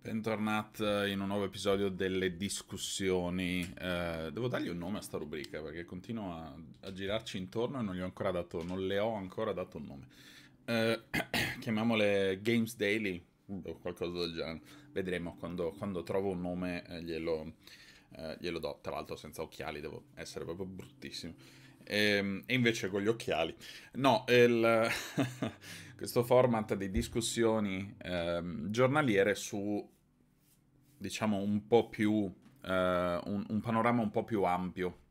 Bentornati eh, in un nuovo episodio delle discussioni. Eh, devo dargli un nome a sta rubrica perché continuo a, a, girarci intorno e non gli ho ancora dato, non le ho ancora dato un nome. Eh, chiamiamole Games Daily o qualcosa del genere. Vedremo quando, quando trovo un nome eh, glielo, eh, glielo, do. Tra l'altro senza occhiali devo essere proprio bruttissimo. E, ehm, e invece con gli occhiali. No, il... questo format di discussioni ehm, giornaliere su, diciamo, un po' più, eh, un, un panorama un po' più ampio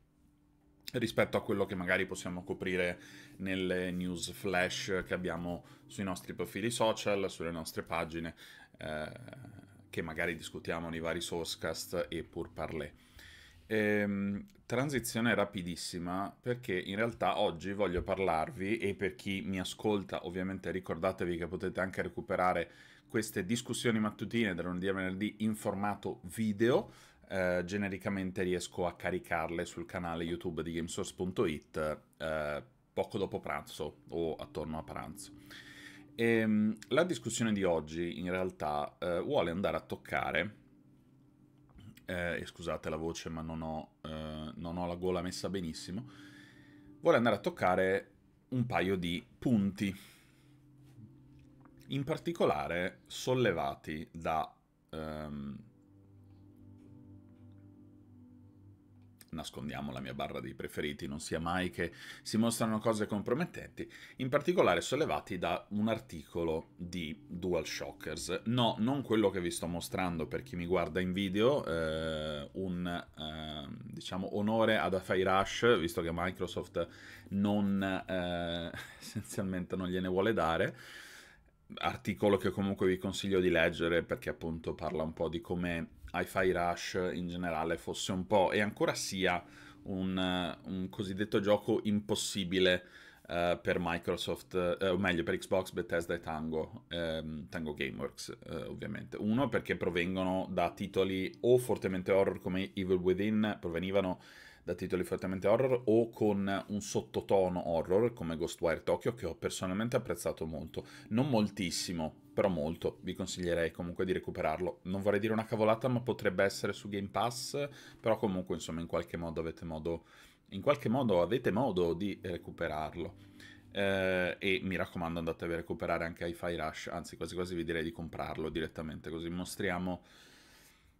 rispetto a quello che magari possiamo coprire nelle news flash che abbiamo sui nostri profili social, sulle nostre pagine, eh, che magari discutiamo nei vari sourcecast e pur parlé. Ehm, transizione rapidissima perché in realtà oggi voglio parlarvi e per chi mi ascolta ovviamente ricordatevi che potete anche recuperare queste discussioni mattutine da lunedì a venerdì in formato video. Eh, genericamente riesco a caricarle sul canale YouTube di gamesource.it eh, poco dopo pranzo o attorno a pranzo. E, ehm, la discussione di oggi in realtà eh, vuole andare a toccare eh, e scusate la voce ma non ho, eh, non ho la gola messa benissimo, vorrei andare a toccare un paio di punti, in particolare sollevati da ehm, nascondiamo la mia barra dei preferiti, non sia mai che si mostrano cose compromettenti, in particolare sollevati da un articolo di DualShockers. No, non quello che vi sto mostrando per chi mi guarda in video, eh, un eh, diciamo onore ad Afai Rush, visto che Microsoft non eh, essenzialmente non gliene vuole dare articolo che comunque vi consiglio di leggere perché appunto parla un po' di come Hi-Fi Rush in generale fosse un po' e ancora sia un, un cosiddetto gioco impossibile uh, per Microsoft, uh, o meglio per Xbox, Bethesda e Tango, um, Tango Gameworks uh, ovviamente. Uno perché provengono da titoli o fortemente horror come Evil Within, provenivano da titoli fortemente horror o con un sottotono horror come Ghostwire Tokyo che ho personalmente apprezzato molto, non moltissimo, però molto, vi consiglierei comunque di recuperarlo. Non vorrei dire una cavolata, ma potrebbe essere su Game Pass, però comunque insomma in qualche modo avete modo, in qualche modo, avete modo di recuperarlo. Eh, e mi raccomando andate a recuperare anche i Fire Rush, anzi quasi quasi vi direi di comprarlo direttamente, così mostriamo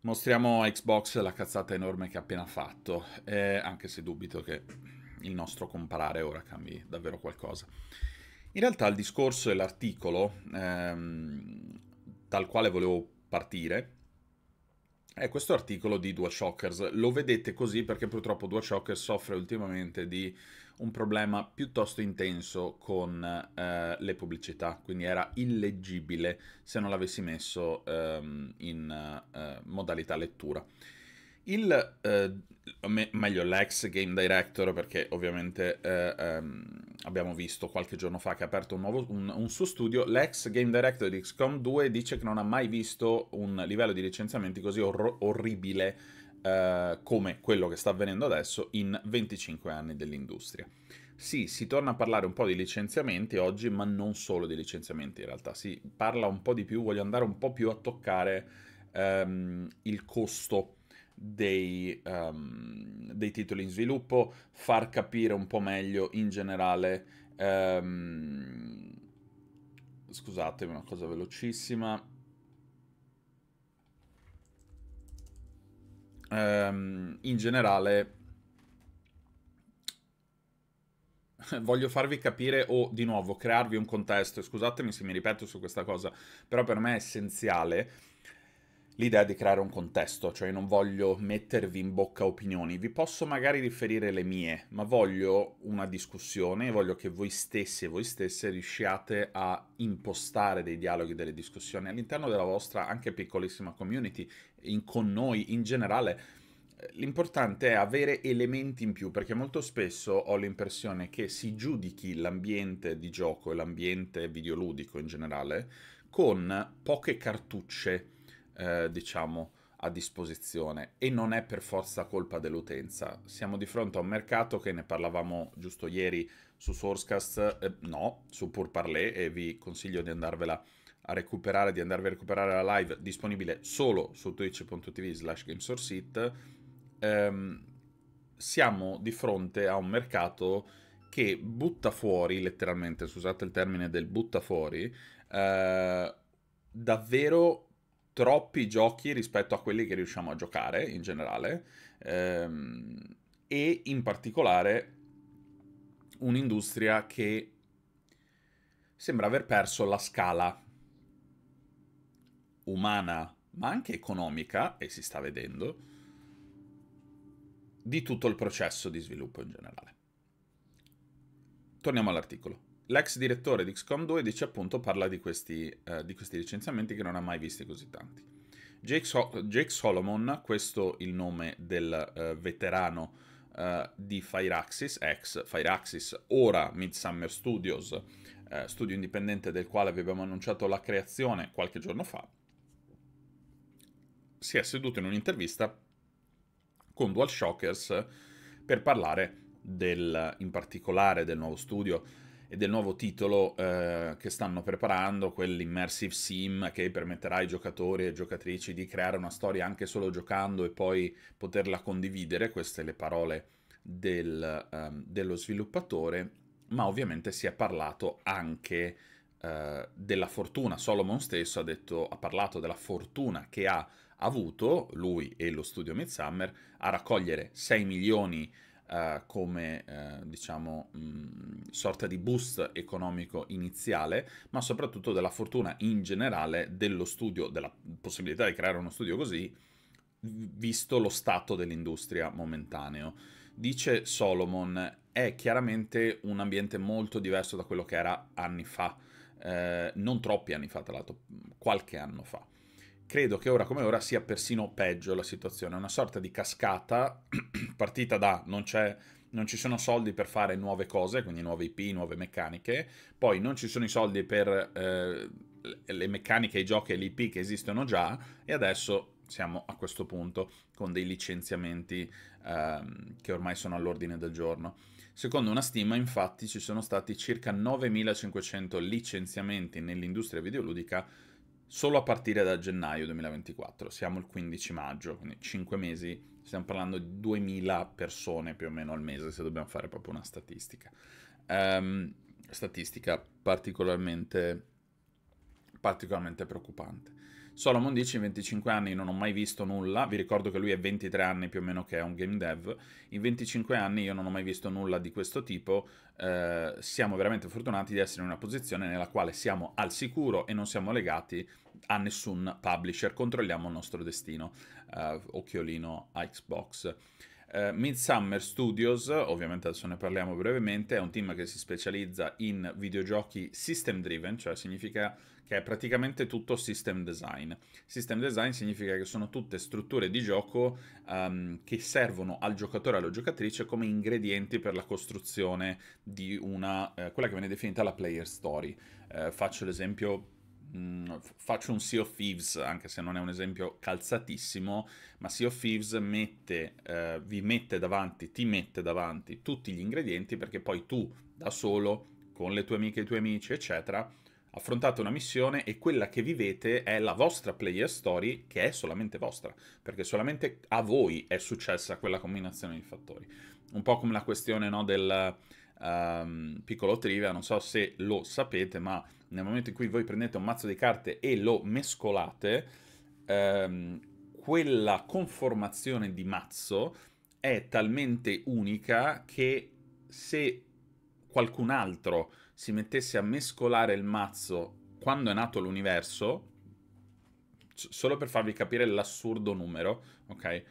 Mostriamo Xbox la cazzata enorme che ha appena fatto, eh, anche se dubito che il nostro comparare ora cambi davvero qualcosa. In realtà il discorso e l'articolo ehm, dal quale volevo partire eh, questo articolo di Shockers. lo vedete così perché purtroppo Shockers soffre ultimamente di un problema piuttosto intenso con eh, le pubblicità, quindi era illeggibile se non l'avessi messo ehm, in eh, modalità lettura. Il, eh, me, meglio l'ex game director, perché ovviamente eh, ehm, abbiamo visto qualche giorno fa che ha aperto un, nuovo, un, un suo studio, l'ex game director di XCOM 2 dice che non ha mai visto un livello di licenziamenti così or- orribile eh, come quello che sta avvenendo adesso in 25 anni dell'industria. Sì, si torna a parlare un po' di licenziamenti oggi, ma non solo di licenziamenti in realtà, si parla un po' di più, voglio andare un po' più a toccare ehm, il costo dei, um, dei titoli in sviluppo, far capire un po' meglio in generale... Um, scusatemi, una cosa velocissima. Um, in generale voglio farvi capire o di nuovo crearvi un contesto, scusatemi se mi ripeto su questa cosa, però per me è essenziale l'idea di creare un contesto, cioè non voglio mettervi in bocca opinioni, vi posso magari riferire le mie, ma voglio una discussione, voglio che voi stessi e voi stesse riusciate a impostare dei dialoghi, delle discussioni all'interno della vostra anche piccolissima community, in, con noi in generale. L'importante è avere elementi in più, perché molto spesso ho l'impressione che si giudichi l'ambiente di gioco e l'ambiente videoludico in generale con poche cartucce eh, diciamo, a disposizione e non è per forza colpa dell'utenza. Siamo di fronte a un mercato che ne parlavamo giusto ieri su Sourcecast, eh, no, su Pur Parlé e vi consiglio di andarvela a recuperare, di andarvi a recuperare la live disponibile solo su twitch.tv slash gamesourceit. Ehm, siamo di fronte a un mercato che butta fuori, letteralmente, scusate il termine del butta fuori, eh, davvero troppi giochi rispetto a quelli che riusciamo a giocare in generale ehm, e in particolare un'industria che sembra aver perso la scala umana ma anche economica, e si sta vedendo, di tutto il processo di sviluppo in generale. Torniamo all'articolo. L'ex direttore di XCOM 2 dice appunto parla di questi, eh, di questi licenziamenti che non ha mai visti così tanti. Jake, so- Jake Solomon, questo il nome del eh, veterano eh, di Firaxis, ex Firaxis, ora Midsummer Studios, eh, studio indipendente del quale vi abbiamo annunciato la creazione qualche giorno fa, si è seduto in un'intervista con DualShockers per parlare del, in particolare del nuovo studio e del nuovo titolo eh, che stanno preparando, quell'immersive sim che permetterà ai giocatori e giocatrici di creare una storia anche solo giocando e poi poterla condividere, queste le parole del, eh, dello sviluppatore, ma ovviamente si è parlato anche eh, della fortuna, Solomon stesso ha, detto, ha parlato della fortuna che ha avuto, lui e lo studio Midsummer, a raccogliere 6 milioni di eh, come eh, diciamo mh, mm, sorta di boost economico iniziale, ma soprattutto della fortuna in generale dello studio, della possibilità di creare uno studio così, visto lo stato dell'industria momentaneo. Dice Solomon, è chiaramente un ambiente molto diverso da quello che era anni fa, eh, non troppi anni fa, tra l'altro, qualche anno fa credo che ora come ora sia persino peggio la situazione, una sorta di cascata partita da non, non ci sono soldi per fare nuove cose, quindi nuove IP, nuove meccaniche, poi non ci sono i soldi per eh, le meccaniche, i giochi e le IP che esistono già, e adesso siamo a questo punto con dei licenziamenti eh, che ormai sono all'ordine del giorno. Secondo una stima, infatti, ci sono stati circa 9.500 licenziamenti nell'industria videoludica solo a partire da gennaio 2024. Siamo il 15 maggio, quindi 5 mesi, stiamo parlando di 2000 persone più o meno al mese, se dobbiamo fare proprio una statistica. Um, statistica particolarmente, particolarmente preoccupante. Solomon dice in 25 anni non ho mai visto nulla, vi ricordo che lui è 23 anni più o meno che è un game dev, in 25 anni io non ho mai visto nulla di questo tipo, eh, siamo veramente fortunati di essere in una posizione nella quale siamo al sicuro e non siamo legati a nessun publisher, controlliamo il nostro destino, eh, occhiolino a Xbox. Uh, Midsummer Studios, ovviamente adesso ne parliamo brevemente, è un team che si specializza in videogiochi system driven, cioè significa che è praticamente tutto system design. System design significa che sono tutte strutture di gioco um, che servono al giocatore e alla giocatrice come ingredienti per la costruzione di una, eh, quella che viene definita la player story. Eh, faccio l'esempio Mm, faccio un Sea of Thieves, anche se non è un esempio calzatissimo, ma Sea of Thieves mette, eh, vi mette davanti, ti mette davanti tutti gli ingredienti perché poi tu da solo, con le tue amiche e i tuoi amici, eccetera, affrontate una missione e quella che vivete è la vostra player story che è solamente vostra, perché solamente a voi è successa quella combinazione di fattori. Un po' come la questione no, del um, piccolo trivia, non so se lo sapete, ma nel momento in cui voi prendete un mazzo di carte e lo mescolate, ehm, quella conformazione di mazzo è talmente unica che se qualcun altro si mettesse a mescolare il mazzo quando è nato l'universo, solo per farvi capire l'assurdo numero, ok?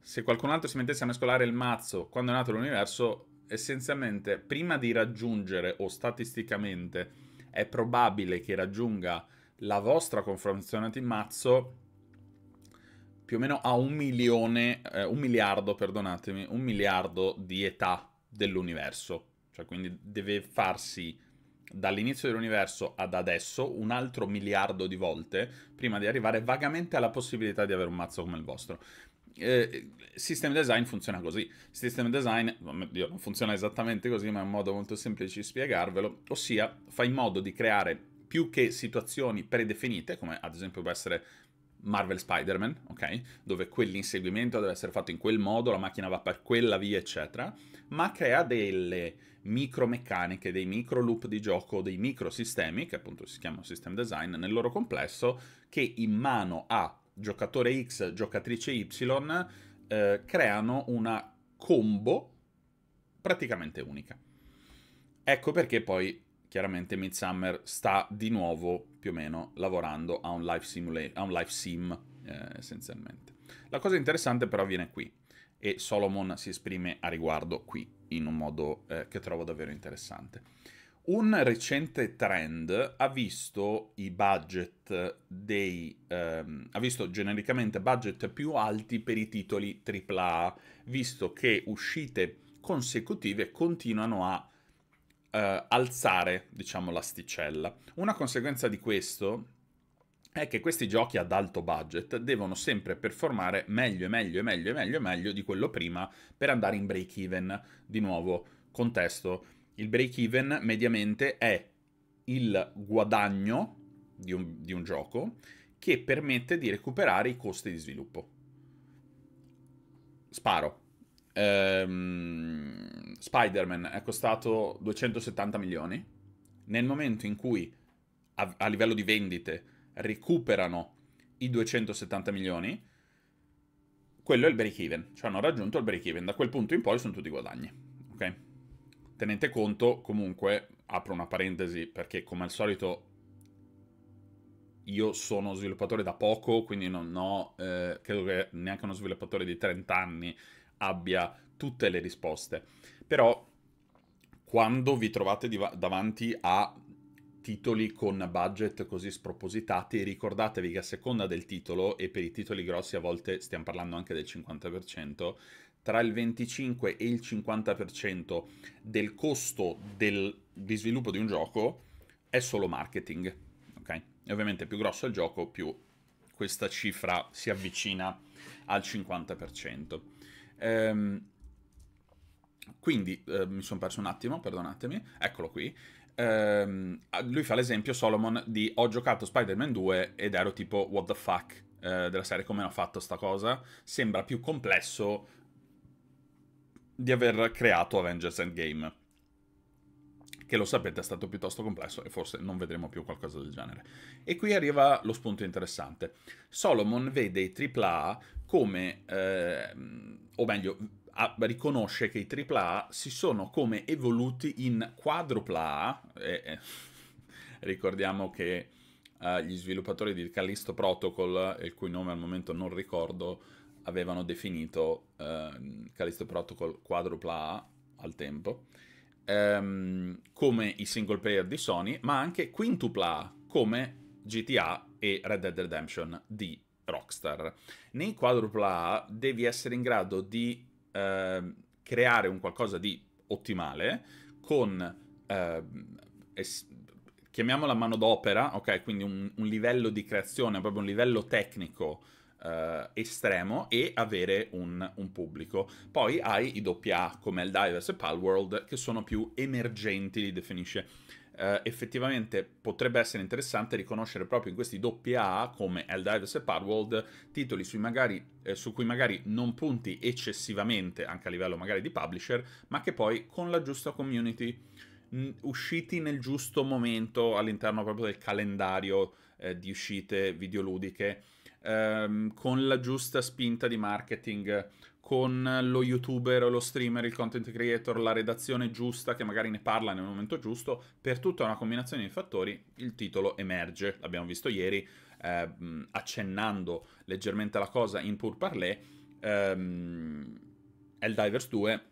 Se qualcun altro si mettesse a mescolare il mazzo quando è nato l'universo, essenzialmente prima di raggiungere o statisticamente è probabile che raggiunga la vostra conformazione di mazzo più o meno a un milione, eh, un miliardo, perdonatemi, un miliardo di età dell'universo. Cioè, quindi deve farsi dall'inizio dell'universo ad adesso un altro miliardo di volte prima di arrivare vagamente alla possibilità di avere un mazzo come il vostro. Eh, system design funziona così. System design, oddio, non funziona esattamente così, ma è un modo molto semplice di spiegarvelo, ossia fa in modo di creare più che situazioni predefinite, come ad esempio può essere Marvel Spider-Man, ok? Dove quell'inseguimento deve essere fatto in quel modo, la macchina va per quella via, eccetera, ma crea delle micro meccaniche, dei micro loop di gioco, dei microsistemi, che appunto si chiamano system design, nel loro complesso, che in mano a giocatore X, giocatrice Y, eh, creano una combo praticamente unica. Ecco perché poi chiaramente Midsummer sta di nuovo più o meno lavorando a un live, simula- a un live sim eh, essenzialmente. La cosa interessante però viene qui e Solomon si esprime a riguardo qui in un modo eh, che trovo davvero interessante. Un recente trend ha visto i budget dei... Ehm, ha visto genericamente budget più alti per i titoli AAA, visto che uscite consecutive continuano a eh, alzare, diciamo, l'asticella. Una conseguenza di questo è che questi giochi ad alto budget devono sempre performare meglio e meglio e meglio e meglio e meglio di quello prima per andare in break even. Di nuovo, contesto il break even mediamente è il guadagno di un, di un gioco che permette di recuperare i costi di sviluppo. Sparo. Ehm, Spider-Man è costato 270 milioni. Nel momento in cui a, a livello di vendite recuperano i 270 milioni, quello è il break even, cioè hanno raggiunto il break even, da quel punto in poi sono tutti guadagni. Tenete conto, comunque, apro una parentesi perché come al solito io sono sviluppatore da poco, quindi non ho, eh, credo che neanche uno sviluppatore di 30 anni abbia tutte le risposte. Però quando vi trovate div- davanti a titoli con budget così spropositati, ricordatevi che a seconda del titolo, e per i titoli grossi a volte stiamo parlando anche del 50%, tra il 25 e il 50% del costo del, di sviluppo di un gioco è solo marketing. Okay? E ovviamente più grosso è il gioco, più questa cifra si avvicina al 50%. Ehm, quindi eh, mi sono perso un attimo, perdonatemi, eccolo qui. Ehm, lui fa l'esempio Solomon di ho giocato Spider-Man 2 ed ero tipo what the fuck eh, della serie come hanno fatto sta cosa? Sembra più complesso di aver creato Avengers Endgame. Che lo sapete è stato piuttosto complesso e forse non vedremo più qualcosa del genere. E qui arriva lo spunto interessante. Solomon vede i AAA come, eh, o meglio, a, riconosce che i AAA si sono come evoluti in quadrupla A. E, ricordiamo che eh, gli sviluppatori di Callisto Protocol, il cui nome al momento non ricordo, avevano definito eh, Callisto Protocol quadrupla A al tempo, ehm, come i single player di Sony, ma anche quintupla A come GTA e Red Dead Redemption di Rockstar. Nei quadrupla A devi essere in grado di eh, creare un qualcosa di ottimale con... Eh, es- chiamiamola manodopera, ok? Quindi un, un livello di creazione, proprio un livello tecnico eh, estremo e avere un, un, pubblico. Poi hai i AA come Helldivers e Palworld che sono più emergenti, li definisce. Eh, effettivamente potrebbe essere interessante riconoscere proprio in questi AA come Helldivers e Palworld titoli magari, eh, su cui magari non punti eccessivamente anche a livello magari di publisher, ma che poi con la giusta community usciti nel giusto momento all'interno proprio del calendario eh, di uscite videoludiche ehm, con la giusta spinta di marketing, con lo youtuber lo streamer, il content creator, la redazione giusta che magari ne parla nel momento giusto, per tutta una combinazione di fattori il titolo emerge, l'abbiamo visto ieri, ehm, accennando leggermente la cosa in pur parlé, ehm, Divers 2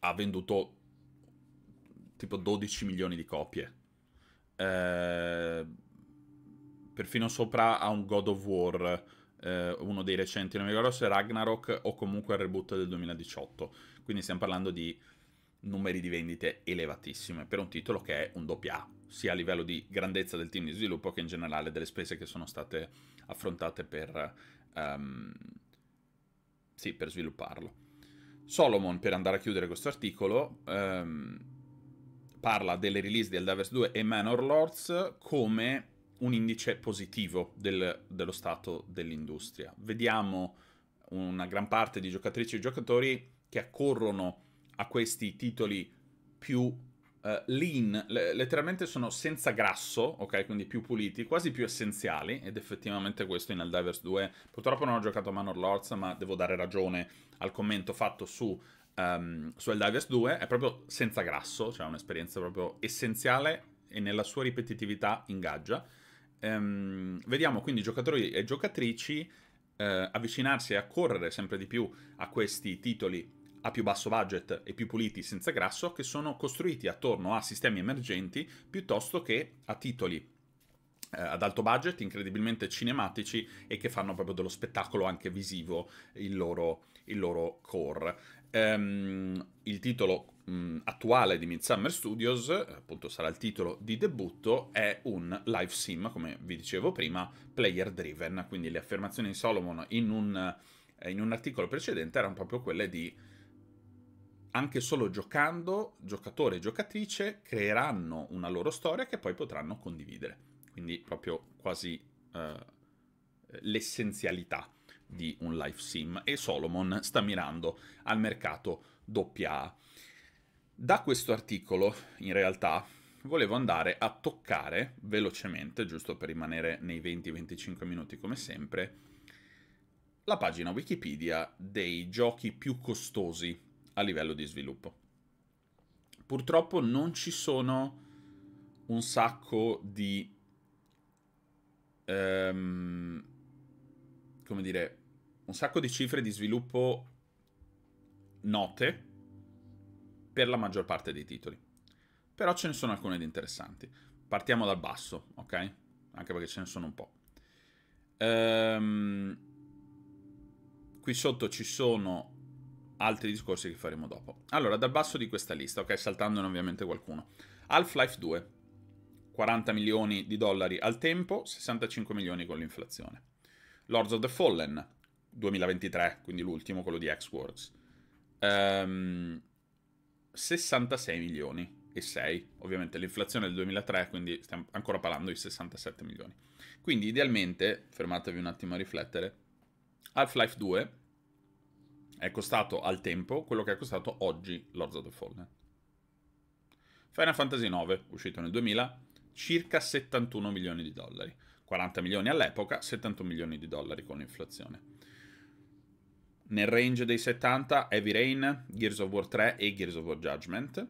ha venduto tipo 12 milioni di copie. Ehm, perfino sopra a un God of War, eh, uno dei recenti, non mi ricordo se Ragnarok o comunque il reboot del 2018. Quindi stiamo parlando di numeri di vendite elevatissime per un titolo che è un doppia, sia a livello di grandezza del team di sviluppo che in generale delle spese che sono state affrontate per, um, sì, per svilupparlo. Solomon, per andare a chiudere questo articolo, um, parla delle release di Eldavers 2 e Manor Lords come un indice positivo del, dello stato dell'industria. Vediamo una gran parte di giocatrici e giocatori che accorrono a questi titoli più Uh, lean, le- letteralmente sono senza grasso, ok? Quindi più puliti, quasi più essenziali, ed effettivamente questo in Helldivers 2. Purtroppo non ho giocato a Manor Lords, ma devo dare ragione al commento fatto su, um, su Helldivers 2, è proprio senza grasso, cioè un'esperienza proprio essenziale e nella sua ripetitività ingaggia ehm, vediamo quindi giocatori e giocatrici eh, avvicinarsi e accorrere sempre di più a questi titoli a più basso budget e più puliti senza grasso che sono costruiti attorno a sistemi emergenti piuttosto che a titoli eh, ad alto budget, incredibilmente cinematici e che fanno proprio dello spettacolo anche visivo il loro, il loro core. Um, il titolo mh, mm, attuale di Midsummer Studios, eh, appunto sarà il titolo di debutto, è un live sim, come vi dicevo prima, player driven, quindi le affermazioni di Solomon in un, eh, in un articolo precedente erano proprio quelle di anche solo giocando, giocatore e giocatrice creeranno una loro storia che poi potranno condividere. Quindi proprio quasi eh, l'essenzialità di un live sim e Solomon sta mirando al mercato doppia A. Da questo articolo, in realtà, volevo andare a toccare velocemente, giusto per rimanere nei 20-25 minuti come sempre, la pagina Wikipedia dei giochi più costosi a livello di sviluppo. Purtroppo non ci sono un sacco di... Um, come dire, un sacco di cifre di sviluppo note per la maggior parte dei titoli. Però ce ne sono alcune di interessanti. Partiamo dal basso, ok? Anche perché ce ne sono un po'. Ehm, qui sotto ci sono altri discorsi che faremo dopo. Allora, dal basso di questa lista, ok? Saltandone ovviamente qualcuno. Half-Life 2, 40 milioni di dollari al tempo, 65 milioni con l'inflazione. Lords of the Fallen, 2023, quindi l'ultimo, quello di X-Words. Ehm, 66 milioni e 6. Ovviamente l'inflazione del 2003, quindi stiamo ancora parlando di 67 milioni. Quindi idealmente, fermatevi un attimo a riflettere, Half-Life 2 è costato al tempo quello che è costato oggi Lords of the Fallen. Final Fantasy IX, uscito nel 2000, circa 71 milioni di dollari. 40 milioni all'epoca, 71 milioni di dollari con l'inflazione nel range dei 70 Heavy Rain, Gears of War 3 e Gears of War Judgment.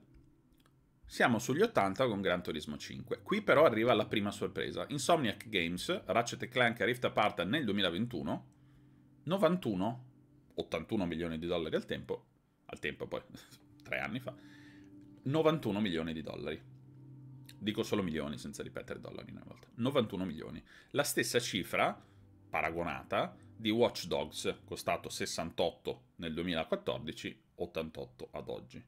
Siamo sugli 80 con Gran Turismo 5. Qui però arriva la prima sorpresa. Insomniac Games, Ratchet Clank Rift Apart nel 2021, 91, 81 milioni di dollari al tempo, al tempo poi, tre anni fa, 91 milioni di dollari. Dico solo milioni senza ripetere dollari una volta. 91 milioni. La stessa cifra, paragonata, di Watch Dogs, costato 68 nel 2014, 88 ad oggi.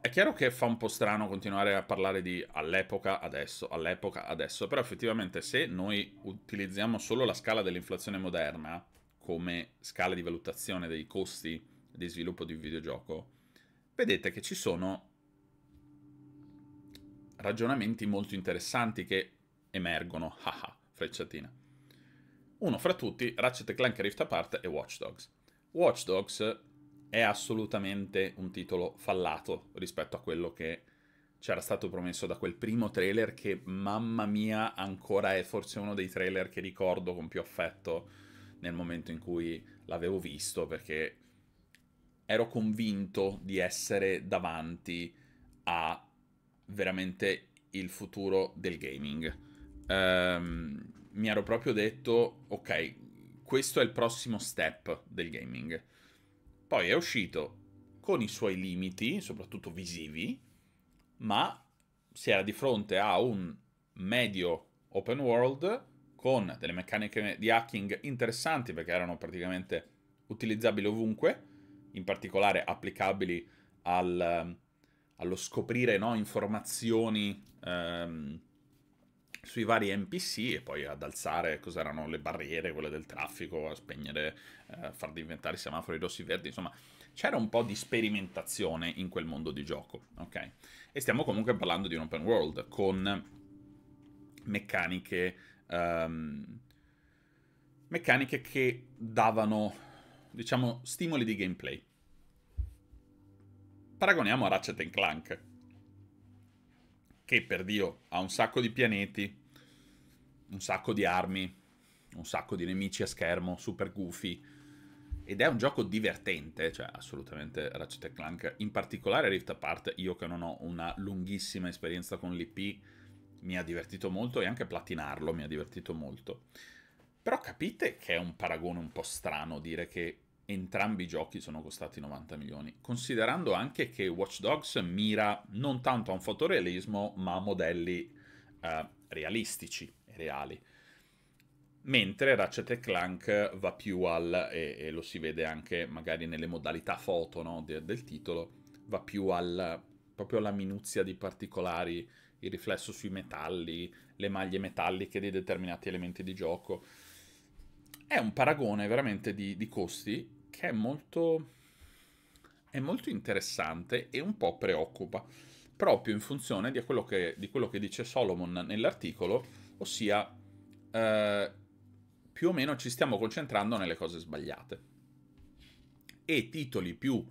È chiaro che fa un po' strano continuare a parlare di all'epoca, adesso, all'epoca, adesso, però effettivamente se noi utilizziamo solo la scala dell'inflazione moderna come scala di valutazione dei costi di sviluppo di un videogioco, vedete che ci sono ragionamenti molto interessanti che emergono, haha, frecciatina. Uno fra tutti, Ratchet Clank Rift Apart e Watch Dogs. Watch Dogs è assolutamente un titolo fallato rispetto a quello che c'era stato promesso da quel primo trailer che, mamma mia, ancora è forse uno dei trailer che ricordo con più affetto nel momento in cui l'avevo visto, perché ero convinto di essere davanti a veramente il futuro del gaming. Um, mi ero proprio detto, ok, questo è il prossimo step del gaming. Poi è uscito con i suoi limiti, soprattutto visivi, ma si era di fronte a un medio open world con delle meccaniche di hacking interessanti perché erano praticamente utilizzabili ovunque, in particolare applicabili al, allo scoprire no, informazioni ehm, sui vari NPC e poi ad alzare cos'erano le barriere, quelle del traffico, a spegnere, eh, far diventare i semafori rossi e verdi, insomma c'era un po' di sperimentazione in quel mondo di gioco, ok? E stiamo comunque parlando di un open world con meccaniche, um, meccaniche che davano, diciamo, stimoli di gameplay. Paragoniamo a Ratchet Clank, che per Dio ha un sacco di pianeti, un sacco di armi, un sacco di nemici a schermo, super goofy. Ed è un gioco divertente, cioè assolutamente Ratchet Clank, in particolare Rift Apart, io che non ho una lunghissima esperienza con l'IP, mi ha divertito molto e anche platinarlo mi ha divertito molto. Però capite che è un paragone un po' strano dire che entrambi i giochi sono costati 90 milioni, considerando anche che Watch Dogs mira non tanto a un fotorealismo, ma a modelli eh, realistici e reali. Mentre Ratchet Clank va più al, e, e, lo si vede anche magari nelle modalità foto no, de, del titolo, va più al, proprio alla minuzia di particolari, il riflesso sui metalli, le maglie metalliche di determinati elementi di gioco. È un paragone veramente di, di costi che è molto, è molto interessante e un po' preoccupa, proprio in funzione di quello che, di quello che dice Solomon nell'articolo, ossia eh, più o meno ci stiamo concentrando nelle cose sbagliate. E titoli più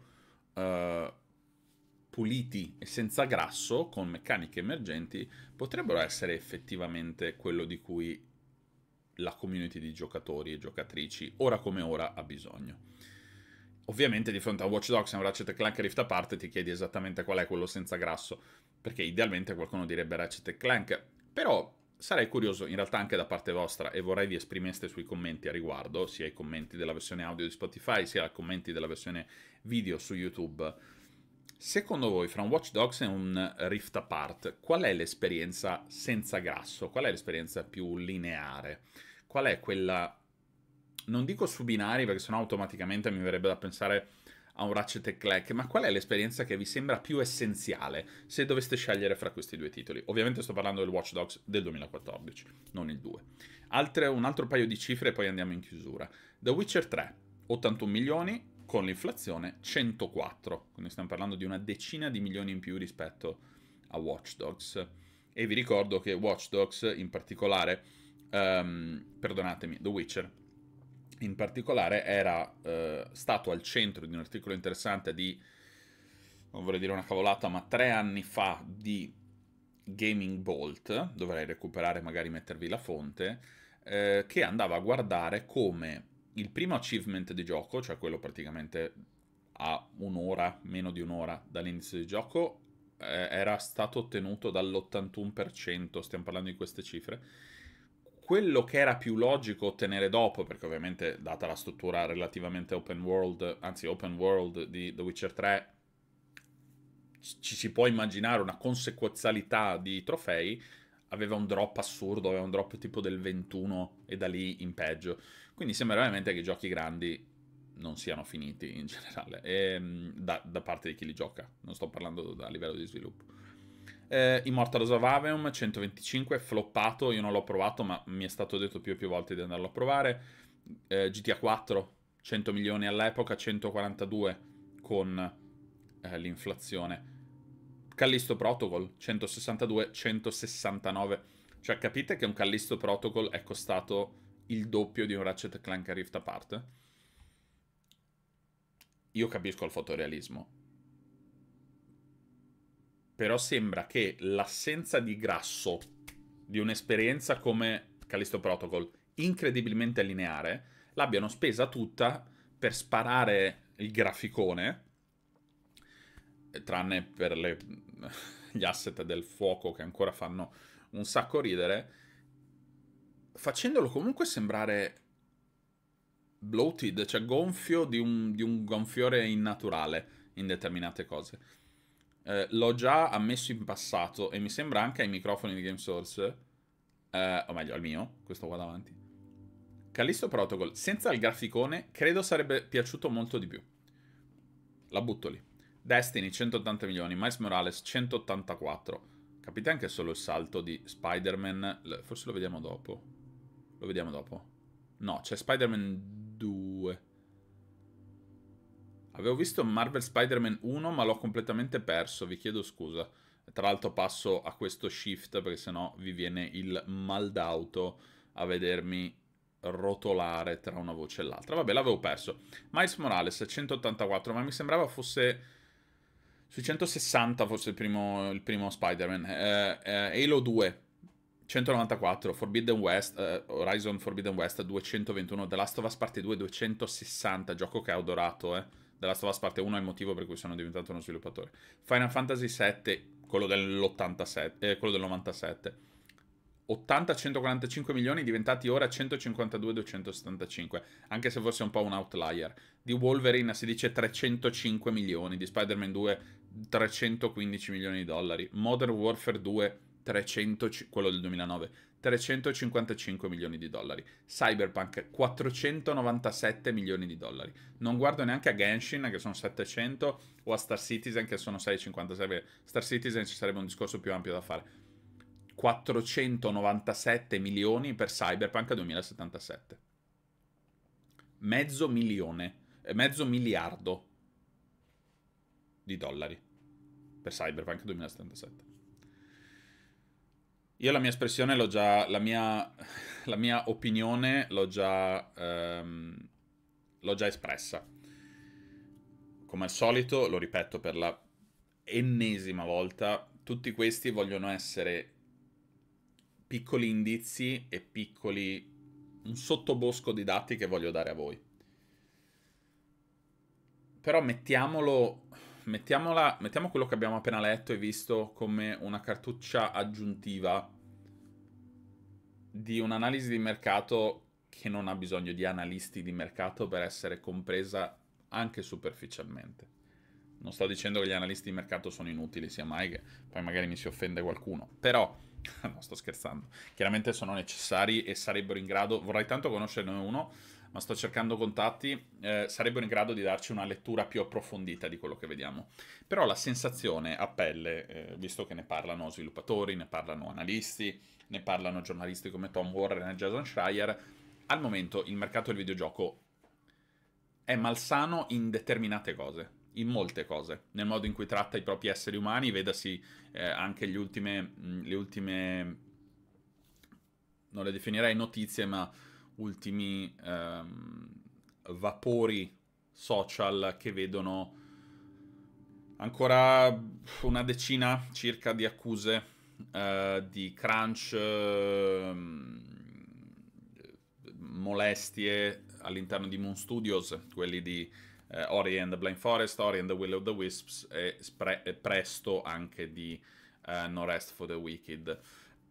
eh, puliti e senza grasso, con meccaniche emergenti, potrebbero essere effettivamente quello di cui la community di giocatori e giocatrici, ora come ora, ha bisogno. Ovviamente di fronte a Watch Dogs e un Ratchet Clank Rift Apart ti chiedi esattamente qual è quello senza grasso, perché idealmente qualcuno direbbe Ratchet Clank, però sarei curioso in realtà anche da parte vostra e vorrei vi esprimeste sui commenti a riguardo, sia i commenti della versione audio di Spotify, sia i commenti della versione video su YouTube. Secondo voi, fra un Watch Dogs e un Rift Apart, qual è l'esperienza senza grasso? Qual è l'esperienza più lineare? qual è quella... Non dico su binari perché sennò automaticamente mi verrebbe da pensare a un Ratchet e Clack, ma qual è l'esperienza che vi sembra più essenziale se doveste scegliere fra questi due titoli? Ovviamente sto parlando del Watch Dogs del 2014, non il 2. Altre, un altro paio di cifre e poi andiamo in chiusura. The Witcher 3, 81 milioni, con l'inflazione 104, quindi stiamo parlando di una decina di milioni in più rispetto a Watch Dogs. E vi ricordo che Watch Dogs in particolare um, perdonatemi, The Witcher in particolare era uh, stato al centro di un articolo interessante di, non vorrei dire una cavolata, ma tre anni fa di Gaming Bolt, dovrei recuperare magari mettervi la fonte, eh, che andava a guardare come il primo achievement di gioco, cioè quello praticamente a un'ora, meno di un'ora dall'inizio di gioco, eh, era stato ottenuto dall'81%, stiamo parlando di queste cifre, quello che era più logico ottenere dopo, perché ovviamente data la struttura relativamente open world, anzi open world di The Witcher 3, ci si può immaginare una consequenzialità di trofei, aveva un drop assurdo, aveva un drop tipo del 21 e da lì in peggio. Quindi sembra veramente che i giochi grandi non siano finiti in generale, e, ehm, da, da parte di chi li gioca, non sto parlando da livello di sviluppo. Eh, Immortal of Aveum 125, floppato, io non l'ho provato ma mi è stato detto più e più volte di andarlo a provare. Eh, GTA 4, 100 milioni all'epoca, 142 con eh, l'inflazione. Callisto Protocol 162, 169. Cioè capite che un Callisto Protocol è costato il doppio di un Ratchet Clank Rift a parte? Io capisco il fotorealismo, però sembra che l'assenza di grasso di un'esperienza come Callisto Protocol, incredibilmente lineare, l'abbiano spesa tutta per sparare il graficone, tranne per le, gli asset del fuoco che ancora fanno un sacco ridere, facendolo comunque sembrare bloated, cioè gonfio di un, di un gonfiore innaturale in determinate cose eh, l'ho già ammesso in passato e mi sembra anche ai microfoni di Game Source, eh, o meglio al mio, questo qua davanti. Callisto Protocol, senza il graficone, credo sarebbe piaciuto molto di più. La butto lì. Destiny 180 milioni, Miles Morales 184. Capite anche solo il salto di Spider-Man? Forse lo vediamo dopo. Lo vediamo dopo. No, c'è Spider-Man 2. Avevo visto Marvel Spider-Man 1, ma l'ho completamente perso, vi chiedo scusa. Tra l'altro passo a questo shift perché sennò vi viene il mal d'auto a vedermi rotolare tra una voce e l'altra. Vabbè, l'avevo perso. Miles Morales 184, ma mi sembrava fosse sui 160 fosse il primo, il primo Spider-Man. Eh, eh, Halo 2 194, Forbidden West, eh, Horizon Forbidden West 221, The Last of Us Part 2 260, gioco che ha odorato, eh della Last Parte 1 è il motivo per cui sono diventato uno sviluppatore. Final Fantasy VII, quello dell'87, eh, quello del 97. 80-145 milioni diventati ora 152-275, anche se forse un po' un outlier. Di Wolverine si dice 305 milioni, di Spider-Man 2 315 milioni di dollari, Modern Warfare 2 300, quello del 2009, 355 milioni di dollari. Cyberpunk 497 milioni di dollari. Non guardo neanche a Genshin che sono 700 o a Star Citizen che sono 656. Star Citizen ci sarebbe un discorso più ampio da fare. 497 milioni per Cyberpunk 2077. Mezzo milione, eh, mezzo miliardo di dollari per Cyberpunk 2077. Io la mia espressione l'ho già, la mia, la mia opinione l'ho già, ehm, l'ho già espressa. Come al solito, lo ripeto per la ennesima volta, tutti questi vogliono essere piccoli indizi e piccoli... un sottobosco di dati che voglio dare a voi. Però mettiamolo mettiamola, mettiamo quello che abbiamo appena letto e visto come una cartuccia aggiuntiva di un'analisi di mercato che non ha bisogno di analisti di mercato per essere compresa anche superficialmente. Non sto dicendo che gli analisti di mercato sono inutili, sia mai che poi magari mi si offende qualcuno, però no, sto scherzando. Chiaramente sono necessari e sarebbero in grado, vorrei tanto conoscerne uno ma sto cercando contatti, eh, sarebbero in grado di darci una lettura più approfondita di quello che vediamo. Però la sensazione a pelle, eh, visto che ne parlano sviluppatori, ne parlano analisti, ne parlano giornalisti come Tom Warren e Jason Schreier, al momento il mercato del videogioco è malsano in determinate cose in molte cose, nel modo in cui tratta i propri esseri umani, vedasi eh, anche ultime, mh, mm, le ultime, non le definirei notizie, ma ultimi ehm, vapori social che vedono ancora una decina circa di accuse eh, di crunch, eh, molestie all'interno di Moon Studios, quelli di eh, Ori and the Blind Forest, Ori and the Will of the Wisps e, spre- e presto anche di eh, No Rest for the Wicked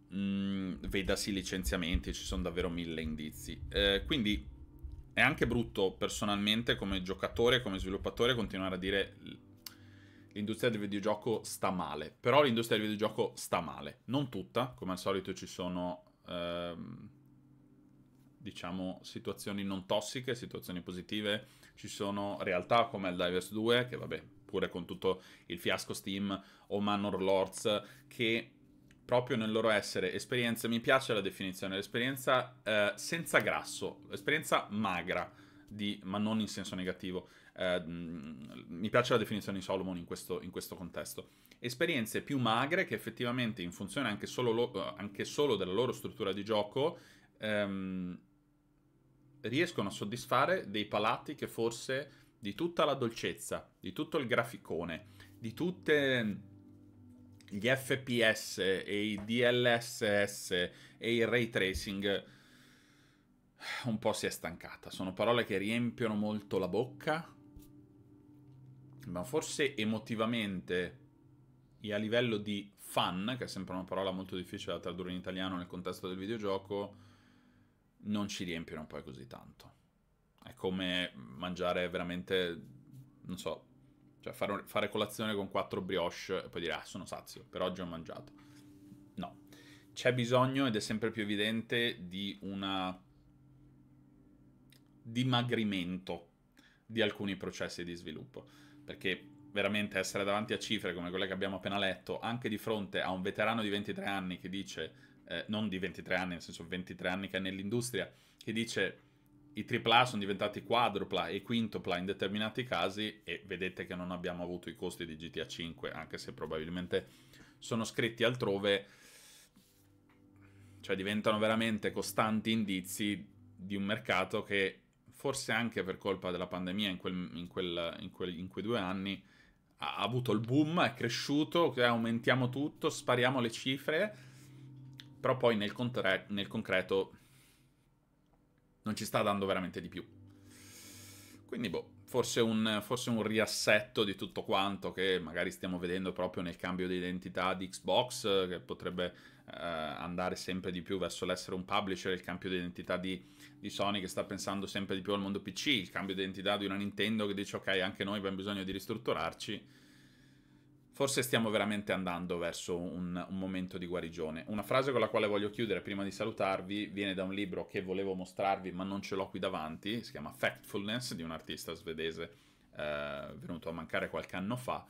mh, vedasi licenziamenti, ci sono davvero mille indizi. Eh, quindi è anche brutto personalmente come giocatore, come sviluppatore, continuare a dire l'industria del videogioco sta male. Però l'industria del videogioco sta male. Non tutta, come al solito ci sono, ehm, diciamo, situazioni non tossiche, situazioni positive. Ci sono realtà come il Divers 2, che vabbè, pure con tutto il fiasco Steam, o Manor Lords, che proprio nel loro essere esperienze, mi piace la definizione, l'esperienza eh, senza grasso, esperienza magra, di, ma non in senso negativo. Eh, mm, mi piace la definizione di Solomon in questo, in questo, contesto. Esperienze più magre che effettivamente in funzione anche solo, lo, eh, anche solo della loro struttura di gioco ehm, riescono a soddisfare dei palati che forse di tutta la dolcezza, di tutto il graficone, di tutte gli FPS e i DLSS e il ray tracing un po' si è stancata. Sono parole che riempiono molto la bocca, ma forse emotivamente e a livello di fan, che è sempre una parola molto difficile da tradurre in italiano nel contesto del videogioco, non ci riempiono poi così tanto. È come mangiare veramente, non so, cioè fare, fare colazione con quattro brioche e poi dire ah sono sazio, per oggi ho mangiato. No. C'è bisogno, ed è sempre più evidente, di una dimagrimento di alcuni processi di sviluppo. Perché veramente essere davanti a cifre come quelle che abbiamo appena letto, anche di fronte a un veterano di 23 anni che dice, eh, non di 23 anni, nel senso 23 anni che è nell'industria, che dice i tripla sono diventati quadrupla e quintupla in determinati casi e vedete che non abbiamo avuto i costi di GTA 5, anche se probabilmente sono scritti altrove, cioè diventano veramente costanti indizi di un mercato che forse anche per colpa della pandemia in, quel, in, quel, in, quel, in quei due anni ha avuto il boom, è cresciuto, aumentiamo tutto, spariamo le cifre, però poi nel, contra- nel concreto non ci sta dando veramente di più. Quindi, boh, forse un, forse un, riassetto di tutto quanto che magari stiamo vedendo proprio nel cambio di identità di Xbox, che potrebbe eh, andare sempre di più verso l'essere un publisher, il cambio di identità di, di, Sony che sta pensando sempre di più al mondo PC, il cambio di identità di una Nintendo che dice ok, anche noi abbiamo bisogno di ristrutturarci Forse stiamo veramente andando verso un, un, momento di guarigione. Una frase con la quale voglio chiudere prima di salutarvi viene da un libro che volevo mostrarvi ma non ce l'ho qui davanti, si chiama Factfulness di un artista svedese eh, venuto a mancare qualche anno fa,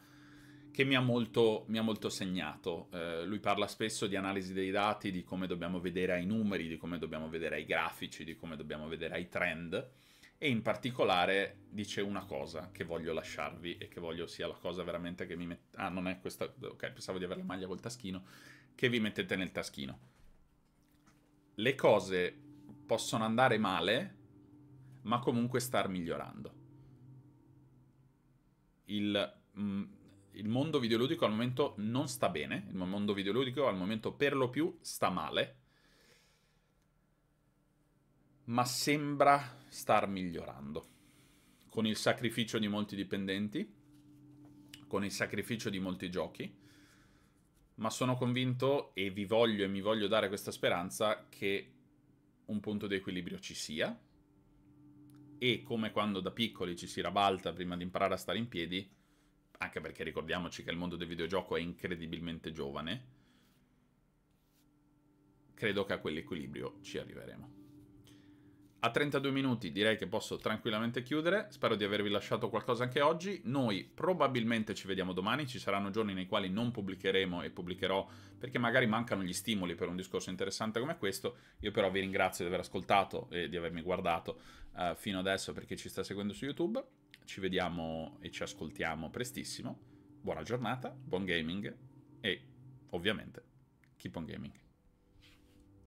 che mi ha molto, mi ha molto segnato. Eh, lui parla spesso di analisi dei dati, di come dobbiamo vedere ai numeri, di come dobbiamo vedere ai grafici, di come dobbiamo vedere ai trend e in particolare dice una cosa che voglio lasciarvi e che voglio sia la cosa veramente che mi mette... Ah, non è questa... Ok, pensavo di avere la maglia col taschino, che vi mettete nel taschino. Le cose possono andare male, ma comunque star migliorando. Il, mh, mm, il mondo videoludico al momento non sta bene, il mondo videoludico al momento per lo più sta male, ma sembra star migliorando. Con il sacrificio di molti dipendenti, con il sacrificio di molti giochi, ma sono convinto e vi voglio e mi voglio dare questa speranza che un punto di equilibrio ci sia e come quando da piccoli ci si rabalta prima di imparare a stare in piedi, anche perché ricordiamoci che il mondo del videogioco è incredibilmente giovane, credo che a quell'equilibrio ci arriveremo. A 32 minuti direi che posso tranquillamente chiudere, spero di avervi lasciato qualcosa anche oggi, noi probabilmente ci vediamo domani, ci saranno giorni nei quali non pubblicheremo e pubblicherò perché magari mancano gli stimoli per un discorso interessante come questo, io però vi ringrazio di aver ascoltato e di avermi guardato uh, fino adesso perché ci sta seguendo su YouTube, ci vediamo e ci ascoltiamo prestissimo, buona giornata, buon gaming e ovviamente keep on gaming.